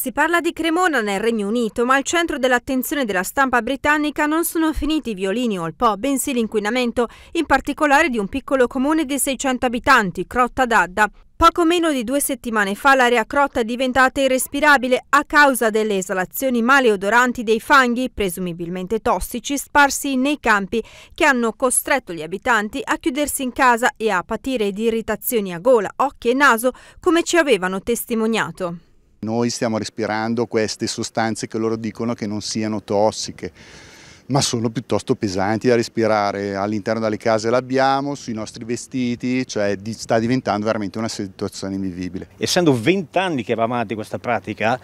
Si parla di Cremona nel Regno Unito, ma al centro dell'attenzione della stampa britannica non sono finiti i violini o il po', bensì l'inquinamento, in particolare di un piccolo comune di 600 abitanti, Crotta d'Adda. Poco meno di due settimane fa l'area crotta è diventata irrespirabile a causa delle esalazioni maleodoranti dei fanghi, presumibilmente tossici, sparsi nei campi, che hanno costretto gli abitanti a chiudersi in casa e a patire di irritazioni a gola, occhi e naso, come ci avevano testimoniato. Noi stiamo respirando queste sostanze che loro dicono che non siano tossiche, ma sono piuttosto pesanti da respirare. All'interno delle case l'abbiamo, sui nostri vestiti, cioè sta diventando veramente una situazione invivibile. Essendo vent'anni che va avanti questa pratica,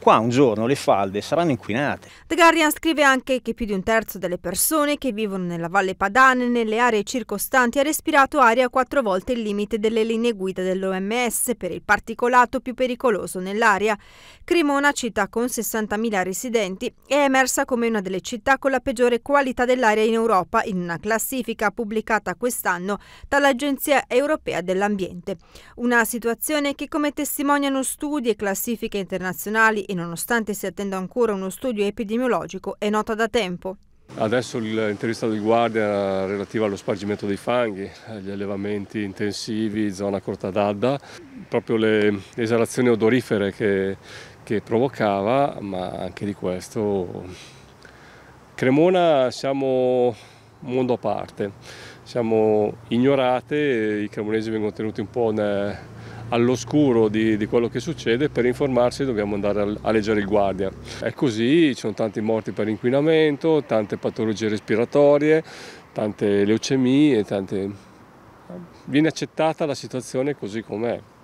Qua un giorno le falde saranno inquinate. The Guardian scrive anche che più di un terzo delle persone che vivono nella Valle Padana e nelle aree circostanti ha respirato aria quattro volte il limite delle linee guida dell'OMS per il particolato più pericoloso nell'aria. Cremona, città con 60.000 residenti, è emersa come una delle città con la peggiore qualità dell'aria in Europa in una classifica pubblicata quest'anno dall'Agenzia Europea dell'Ambiente. Una situazione che, come testimoniano studi e classifiche internazionali, e nonostante si attenda ancora uno studio epidemiologico è nota da tempo. Adesso l'intervista del guardia era relativa allo spargimento dei fanghi, agli allevamenti intensivi, zona corta d'Adda, proprio le esalazioni odorifere che, che provocava, ma anche di questo. Cremona siamo mondo a parte. Siamo ignorate, i cremonesi vengono tenuti un po' all'oscuro di, di, quello che succede, per informarsi dobbiamo andare a, leggere il guardia. È così, ci sono tanti morti per inquinamento, tante patologie respiratorie, tante leucemie, tante... viene accettata la situazione così com'è.